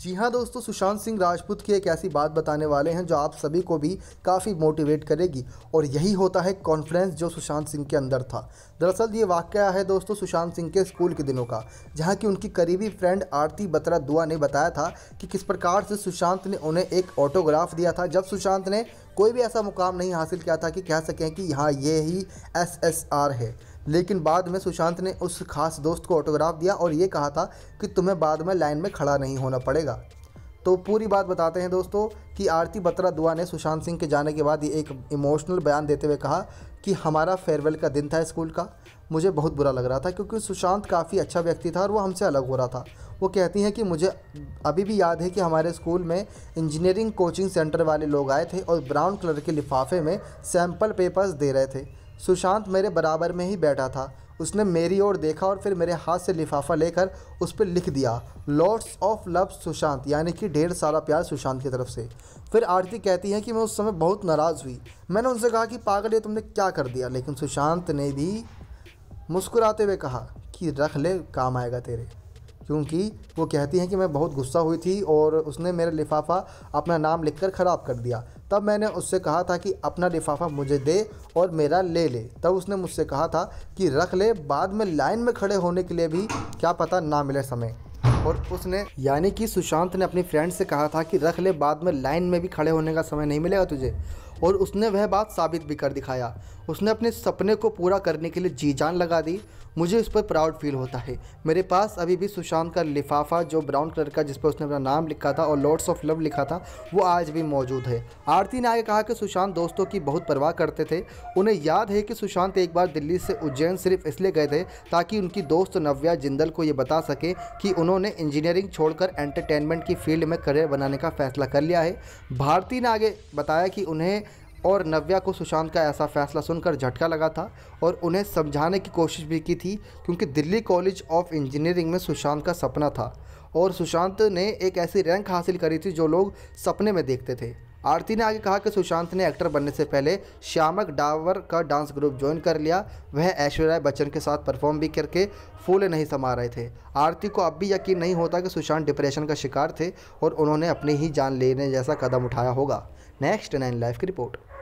जी हाँ दोस्तों सुशांत सिंह राजपूत की एक ऐसी बात बताने वाले हैं जो आप सभी को भी काफ़ी मोटिवेट करेगी और यही होता है कॉन्फिडेंस जो सुशांत सिंह के अंदर था दरअसल ये वाक्य है दोस्तों सुशांत सिंह के स्कूल के दिनों का जहाँ की उनकी करीबी फ्रेंड आरती बत्रा दुआ ने बताया था कि किस प्रकार से सुशांत ने उन्हें एक ऑटोग्राफ दिया था जब सुशांत ने कोई भी ऐसा मुकाम नहीं हासिल किया था कि कह सकें कि यहाँ ये ही एस है लेकिन बाद में सुशांत ने उस खास दोस्त को ऑटोग्राफ दिया और ये कहा था कि तुम्हें बाद में लाइन में खड़ा नहीं होना पड़ेगा तो पूरी बात बताते हैं दोस्तों कि आरती बत्रा दुआ ने सुशांत सिंह के जाने के बाद ये एक इमोशनल बयान देते हुए कहा कि हमारा फेयरवेल का दिन था स्कूल का मुझे बहुत बुरा लग रहा था क्योंकि सुशांत काफ़ी अच्छा व्यक्ति था और वो हमसे अलग हो रहा था वो कहती हैं कि मुझे अभी भी याद है कि हमारे स्कूल में इंजीनियरिंग कोचिंग सेंटर वाले लोग आए थे और ब्राउन कलर के लिफाफे में सैम्पल पेपर्स दे रहे थे सुशांत मेरे बराबर में ही बैठा था उसने मेरी ओर देखा और फिर मेरे हाथ से लिफाफा लेकर उस पर लिख दिया लॉर्ड्स ऑफ लव सुशांत यानी कि ढेर सारा प्यार सुशांत की तरफ से फिर आरती कहती है कि मैं उस समय बहुत नाराज़ हुई मैंने उनसे कहा कि पागल ये तुमने क्या कर दिया लेकिन सुशांत ने भी मुस्कुराते हुए कहा कि रख ले काम आएगा तेरे क्योंकि वो कहती हैं कि मैं बहुत गुस्सा हुई थी और उसने मेरा लिफाफा अपना नाम लिखकर ख़राब कर दिया तब मैंने उससे कहा था कि अपना लिफाफा मुझे दे और मेरा ले ले तब उसने मुझसे कहा था कि रख ले बाद में लाइन में खड़े होने के लिए भी क्या पता ना मिले समय और उसने यानी कि सुशांत ने अपनी फ्रेंड से कहा था कि रख ले बाद में लाइन में भी खड़े होने का समय नहीं मिलेगा तुझे और उसने वह बात साबित भी कर दिखाया उसने अपने सपने को पूरा करने के लिए जी जान लगा दी मुझे उस पर प्राउड फील होता है मेरे पास अभी भी सुशांत का लिफाफा जो ब्राउन कलर का जिस पर उसने अपना नाम लिखा था और लॉर्ड्स ऑफ लव लिखा था वो आज भी मौजूद है आरती ने आगे कहा कि सुशांत दोस्तों की बहुत परवाह करते थे उन्हें याद है कि सुशांत एक बार दिल्ली से उज्जैन सिर्फ इसलिए गए थे ताकि उनकी दोस्त नव्या जिंदल को ये बता सके कि उन्होंने इंजीनियरिंग छोड़कर एंटरटेनमेंट की फील्ड में करियर बनाने का फैसला कर लिया है भारती ने आगे बताया कि उन्हें और नव्या को सुशांत का ऐसा फैसला सुनकर झटका लगा था और उन्हें समझाने की कोशिश भी की थी क्योंकि दिल्ली कॉलेज ऑफ इंजीनियरिंग में सुशांत का सपना था और सुशांत ने एक ऐसी रैंक हासिल करी थी जो लोग सपने में देखते थे आरती ने आगे कहा कि सुशांत ने एक्टर बनने से पहले श्यामक डावर का डांस ग्रुप ज्वाइन कर लिया वह ऐश्वर्या बच्चन के साथ परफॉर्म भी करके फूले नहीं समा रहे थे आरती को अब भी यकीन नहीं होता कि सुशांत डिप्रेशन का शिकार थे और उन्होंने अपनी ही जान लेने जैसा कदम उठाया होगा नेक्स्ट नाइन लाइफ की रिपोर्ट